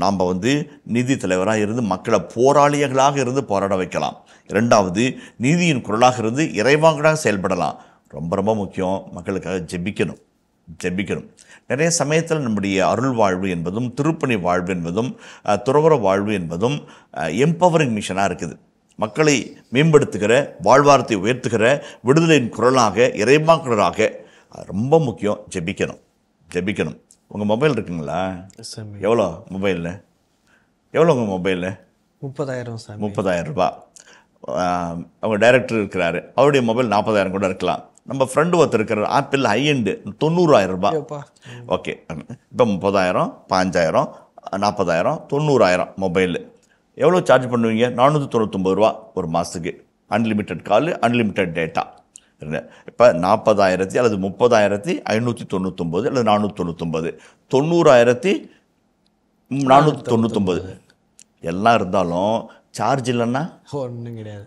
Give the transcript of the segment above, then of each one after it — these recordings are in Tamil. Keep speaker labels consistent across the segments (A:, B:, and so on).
A: நாம் வந்து நீதி தலைவராக இருந்து மக்களை போராளிகளாக இருந்து போராட வைக்கலாம் இரண்டாவது நீதியின் குரலாக இருந்து இறைவாங்கடாக செயல்படலாம் ரொம்ப ரொம்ப முக்கியம் மக்களுக்காக ஜெபிக்கணும் ஜெபிக்கணும் நிறைய சமயத்தில் நம்முடைய அருள் வாழ்வு என்பதும் திருப்பணி வாழ்வு என்பதும் துறவர வாழ்வு என்பதும் எம்பவரிங் மிஷனாக இருக்குது மக்களை மேம்படுத்துகிற வாழ்வாரத்தை உயர்த்துகிற விடுதலையின் குரலாக இறைவாக்குனராக ரொம்ப முக்கியம் ஜெபிக்கணும் ஜெபிக்கணும் உங்கள் மொபைல் இருக்குங்களா எவ்வளோ மொபைலில் எவ்வளோ உங்கள் மொபைலில் முப்பதாயிரம் சார் முப்பதாயிரம் ரூபா அவங்க டைரக்டர் இருக்கிறாரு அவருடைய மொபைல் நாற்பதாயிரம் கூட இருக்கலாம் நம்ம ஃப்ரெண்டு ஒருத்தர் இருக்கிற ஆப்பிள் ஹைஎண்டு தொண்ணூறாயிரம் ரூபாய் ஓகே இப்போ முப்பதாயிரம் பாஞ்சாயிரம் நாற்பதாயிரம் தொண்ணூறாயிரம் மொபைலு எவ்வளோ சார்ஜ் பண்ணுவீங்க நானூற்றி தொண்ணூற்றொம்பது ரூபா ஒரு மாதத்துக்கு அன்லிமிட்டெட் கால் அன்லிமிட்டெட் டேட்டா இப்போ நாற்பதாயிரத்தி அல்லது முப்பதாயிரத்தி ஐநூற்றி தொண்ணூத்தொம்பது அல்லது நானூற்றி தொண்ணூத்தொம்பது தொண்ணூறாயிரத்தி நானூற்றி தொண்ணூத்தொம்பது எல்லாம் இருந்தாலும் சார்ஜ் இல்லைன்னா ஒன்றும் கிடையாது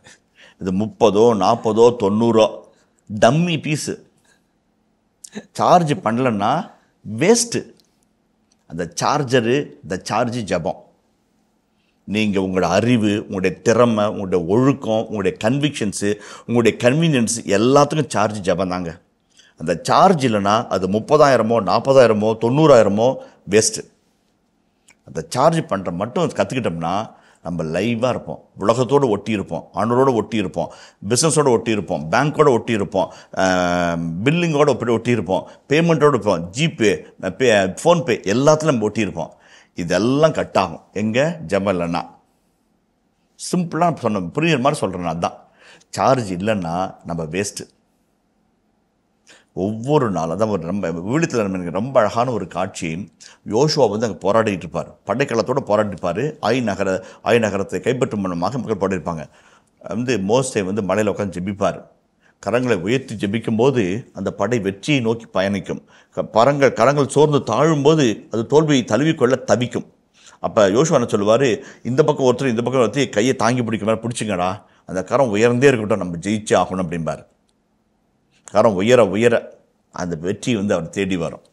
A: இது முப்பதோ நாற்பதோ தொண்ணூறோ டம்மி பீஸு சார்ஜ் பண்ணலன்னா வேஸ்ட்டு அந்த சார்ஜரு இந்த சார்ஜு ஜபம் நீங்கள் உங்களோட அறிவு உங்களுடைய திறமை உங்களுடைய ஒழுக்கம் உங்களுடைய கன்விக்ஷன்ஸு உங்களுடைய கன்வீனியன்ஸ் எல்லாத்துக்கும் சார்ஜ் ஜபம் தாங்க அந்த சார்ஜ் இல்லைன்னா அது முப்பதாயிரமோ நாற்பதாயிரமோ தொண்ணூறாயிரமோ வேஸ்ட்டு அந்த சார்ஜ் பண்ணுற மட்டும் கற்றுக்கிட்டோம்னா நம்ம லைவாக இருப்போம் உலகத்தோடு ஒட்டி இருப்போம் ஆண்டோரோடு ஒட்டி இருப்போம் பிஸ்னஸோடு ஒட்டி இருப்போம் பேங்க்கோடு ஒட்டி இருப்போம் பில்லிங்கோடு ஒட்டி இருப்போம் பேமெண்ட்டோடு இருப்போம் ஜிபே பே ஃபோன்பே எல்லாத்துலையும் நம்ம ஒட்டி இருப்போம் இதெல்லாம் கட்டாகும் எங்கே ஜபம் இல்லைன்னா சிம்பிளாக சொன்ன புரியுற மாதிரி சொல்கிறேன் அதுதான் சார்ஜ் இல்லைன்னா நம்ம வேஸ்ட்டு ஒவ்வொரு நாளும் அதான் ஒரு ரொம்ப விழுத்தில் எனக்கு ரொம்ப அழகான ஒரு காட்சி யோசுவா வந்து அங்கே போராடிட்டு இருப்பார் படைக்கலத்தோடு போராடிப்பார் ஐ நகர ஐ நகரத்தை கைப்பற்றும் மூலமாக மக்கள் போராடிருப்பாங்க வந்து மோஸ்டே வந்து மலையில் உட்காந்து ஜெபிப்பார் கரங்களை உயர்த்தி ஜெபிக்கும்போது அந்த படை வெற்றியை நோக்கி பயணிக்கும் பரங்கள் கரங்கள் சோர்ந்து தாழும்போது அது தோல்வியை தழுவிக்கொள்ள தவிக்கும் அப்போ யோசுவான சொல்லுவார் இந்த பக்கம் ஒருத்தர் இந்த பக்கம் ஒருத்தர் கையை தாங்கி பிடிக்க மாதிரி பிடிச்சிங்கடா அந்த கரம் உயர்ந்தே இருக்கட்டும் நம்ம ஜெயிச்சே ஆகணும் அப்படிம்பார் கரம் உயர உயர அந்த வெற்றி வந்து அவர் தேடி வரும்